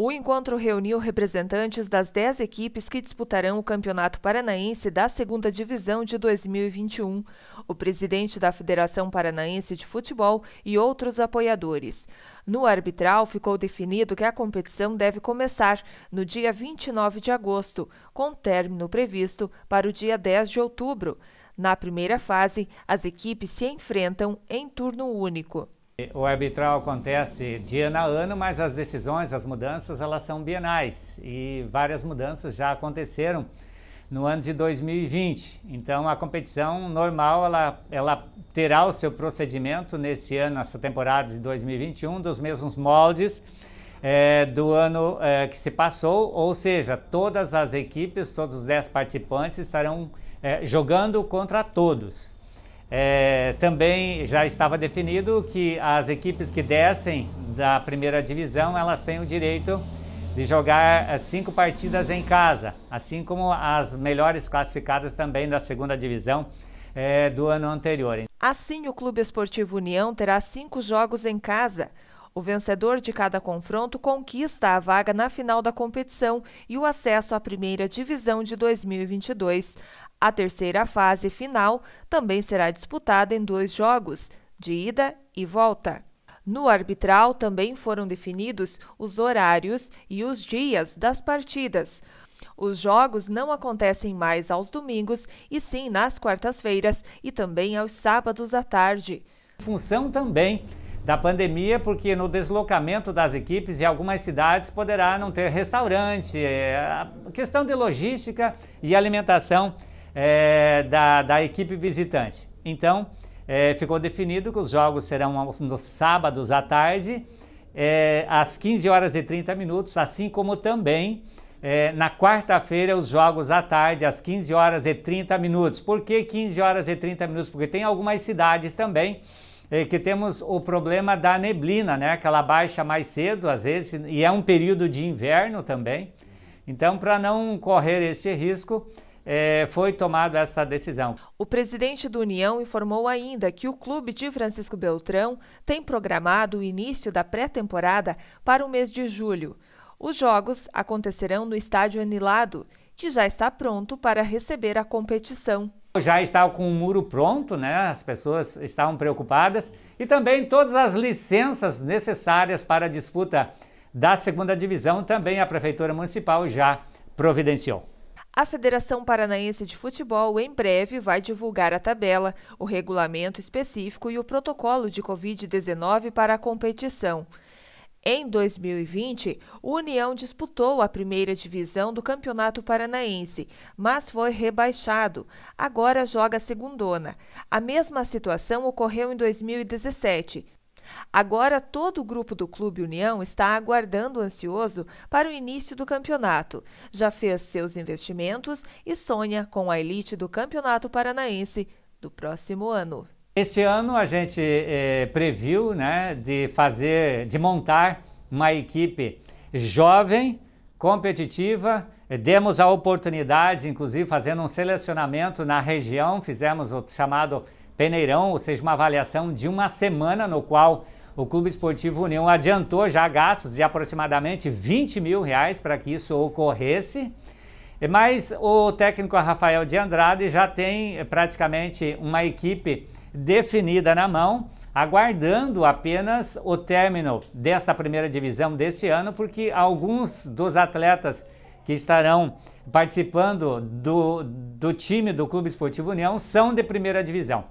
O encontro reuniu representantes das 10 equipes que disputarão o Campeonato Paranaense da Segunda Divisão de 2021, o presidente da Federação Paranaense de Futebol e outros apoiadores. No arbitral, ficou definido que a competição deve começar no dia 29 de agosto, com término previsto para o dia 10 de outubro. Na primeira fase, as equipes se enfrentam em turno único. O arbitral acontece de ano a ano, mas as decisões, as mudanças, elas são bienais e várias mudanças já aconteceram no ano de 2020. Então a competição normal ela, ela terá o seu procedimento nesse ano, essa temporada de 2021, dos mesmos moldes é, do ano é, que se passou, ou seja, todas as equipes, todos os 10 participantes estarão é, jogando contra todos. É, também já estava definido que as equipes que descem da primeira divisão elas têm o direito de jogar é, cinco partidas em casa, assim como as melhores classificadas também da segunda divisão é, do ano anterior. Assim, o Clube Esportivo União terá cinco jogos em casa. O vencedor de cada confronto conquista a vaga na final da competição e o acesso à primeira divisão de 2022. A terceira fase final também será disputada em dois jogos, de ida e volta. No arbitral também foram definidos os horários e os dias das partidas. Os jogos não acontecem mais aos domingos, e sim nas quartas-feiras e também aos sábados à tarde. Função também da pandemia, porque no deslocamento das equipes em algumas cidades poderá não ter restaurante. É, a questão de logística e alimentação é, da, da equipe visitante. Então, é, ficou definido que os jogos serão nos sábados à tarde, é, às 15 horas e 30 minutos, assim como também é, na quarta-feira os jogos à tarde, às 15 horas e 30 minutos. Por que 15 horas e 30 minutos? Porque tem algumas cidades também é que temos o problema da neblina, né? Que ela baixa mais cedo, às vezes, e é um período de inverno também. Então, para não correr esse risco, é, foi tomada essa decisão. O presidente do União informou ainda que o clube de Francisco Beltrão tem programado o início da pré-temporada para o mês de julho. Os jogos acontecerão no estádio Anilado, que já está pronto para receber a competição já estava com o muro pronto, né? as pessoas estavam preocupadas, e também todas as licenças necessárias para a disputa da segunda divisão, também a Prefeitura Municipal já providenciou. A Federação Paranaense de Futebol em breve vai divulgar a tabela, o regulamento específico e o protocolo de Covid-19 para a competição. Em 2020, o União disputou a primeira divisão do Campeonato Paranaense, mas foi rebaixado. Agora joga a segundona. A mesma situação ocorreu em 2017. Agora todo o grupo do Clube União está aguardando ansioso para o início do campeonato. Já fez seus investimentos e sonha com a elite do Campeonato Paranaense do próximo ano. Este ano a gente eh, previu né, de fazer, de montar uma equipe jovem, competitiva. Demos a oportunidade, inclusive, fazendo um selecionamento na região, fizemos o chamado Peneirão, ou seja, uma avaliação de uma semana no qual o Clube Esportivo União adiantou já gastos de aproximadamente 20 mil reais para que isso ocorresse. É, mas o técnico Rafael de Andrade já tem eh, praticamente uma equipe definida na mão, aguardando apenas o término desta primeira divisão desse ano, porque alguns dos atletas que estarão participando do, do time do Clube Esportivo União são de primeira divisão.